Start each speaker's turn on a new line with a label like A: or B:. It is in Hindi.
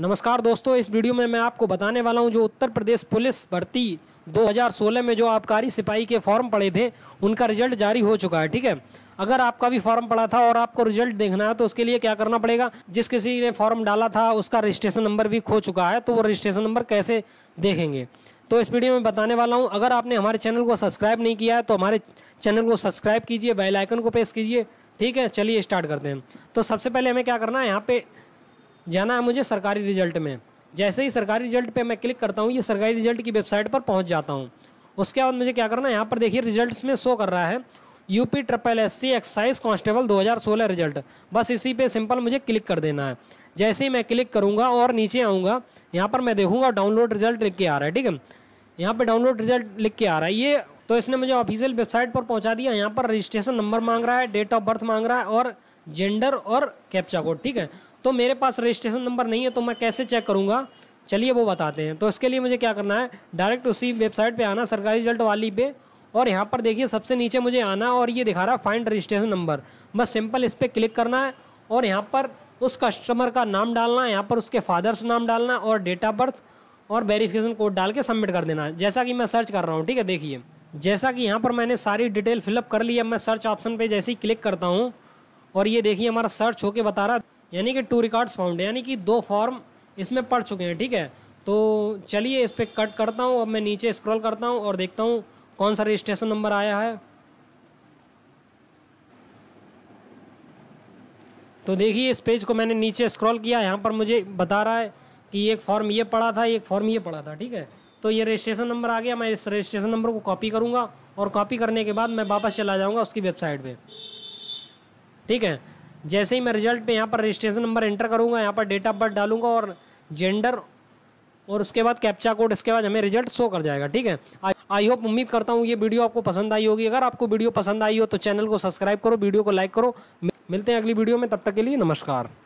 A: नमस्कार दोस्तों इस वीडियो में मैं आपको बताने वाला हूं जो उत्तर प्रदेश पुलिस भर्ती 2016 में जो आबकारी सिपाही के फॉर्म पड़े थे उनका रिजल्ट जारी हो चुका है ठीक है अगर आपका भी फॉर्म पड़ा था और आपको रिजल्ट देखना है तो उसके लिए क्या करना पड़ेगा जिस किसी ने फॉर्म डाला था उसका रजिस्ट्रेशन नंबर भी खो चुका है तो वो रजिस्ट्रेशन नंबर कैसे देखेंगे तो इस वीडियो में बताने वाला हूँ अगर आपने हमारे चैनल को सब्सक्राइब नहीं किया है तो हमारे चैनल को सब्सक्राइब कीजिए बेलाइकन को प्रेस कीजिए ठीक है चलिए स्टार्ट करते हैं तो सबसे पहले हमें क्या करना है यहाँ पे जाना है मुझे सरकारी रिजल्ट में जैसे ही सरकारी रिजल्ट पे मैं क्लिक करता हूँ ये सरकारी रिजल्ट की वेबसाइट पर पहुँच जाता हूँ उसके बाद मुझे क्या करना है यहाँ पर देखिए रिजल्ट में शो कर रहा है UP triple S C excise constable दो रिजल्ट बस इसी पर सिंपल मुझे क्लिक कर देना है जैसे ही मैं क्लिक करूँगा और नीचे आऊँगा यहाँ पर मैं देखूँगा डाउनलोड रिजल्ट लिख के आ रहा है ठीक है यहाँ पर डाउनलोड रिजल्ट लिख के आ रहा है ये तो इसने मुझे ऑफिशियल वेबसाइट पर पहुँचा दिया यहाँ पर रजिस्ट्रेशन नंबर मांग रहा है डेट ऑफ बर्थ मांग रहा है और जेंडर और कैप्चा कोड ठीक है तो मेरे पास रजिस्ट्रेशन नंबर नहीं है तो मैं कैसे चेक करूँगा चलिए वो बताते हैं तो इसके लिए मुझे क्या करना है डायरेक्ट उसी वेबसाइट पर आना सरकारी रिजल्ट वाली पे और यहाँ पर देखिए सबसे नीचे मुझे आना और ये दिखा रहा है फाइंड रजिस्ट्रेशन नंबर बस सिंपल इस पर क्लिक करना है और यहाँ पर उस कस्टमर का नाम डालना है यहाँ पर उसके फादर्स नाम डालना और डेट ऑफ बर्थ और वेरिफिकेशन कोड डाल के सबमिट कर देना है जैसा कि मैं सर्च कर रहा हूँ ठीक है देखिए जैसा कि यहाँ पर मैंने सारी डिटेल फिलअप कर ली है मैं सर्च ऑप्शन पर जैसे ही क्लिक करता हूँ और ये देखिए हमारा सर्च होके बता रहा यानी कि टू रिकॉर्ड्स फाउंड यानी कि दो फॉर्म इसमें पड़ चुके हैं ठीक है तो चलिए इस पर कट करता हूँ अब मैं नीचे स्क्रॉल करता हूँ और देखता हूँ कौन सा रजिस्ट्रेशन नंबर आया है तो देखिए इस पेज को मैंने नीचे स्क्रॉल किया यहाँ पर मुझे बता रहा है कि एक फॉर्म ये पड़ा था एक फॉर्म ये पड़ा था ठीक है तो ये रजिस्ट्रेशन नंबर आ गया मैं इस रजिस्ट्रेशन नंबर को कॉपी करूँगा और कॉपी करने के बाद मैं वापस चला जाऊँगा उसकी वेबसाइट पर ठीक है जैसे ही मैं रिजल्ट पे यहाँ पर रजिस्ट्रेशन नंबर एंटर करूँगा यहाँ पर डेट ऑफ बर्थ डालूंगा और जेंडर और उसके बाद कैप्चा कोड इसके बाद हमें रिजल्ट शो कर जाएगा ठीक है आई होप उम्मीद करता हूँ ये वीडियो आपको पसंद आई होगी अगर आपको वीडियो पसंद आई हो तो चैनल को सब्सक्राइब करो वीडियो को लाइक करो मिलते हैं अगली वीडियो में तब तक के लिए नमस्कार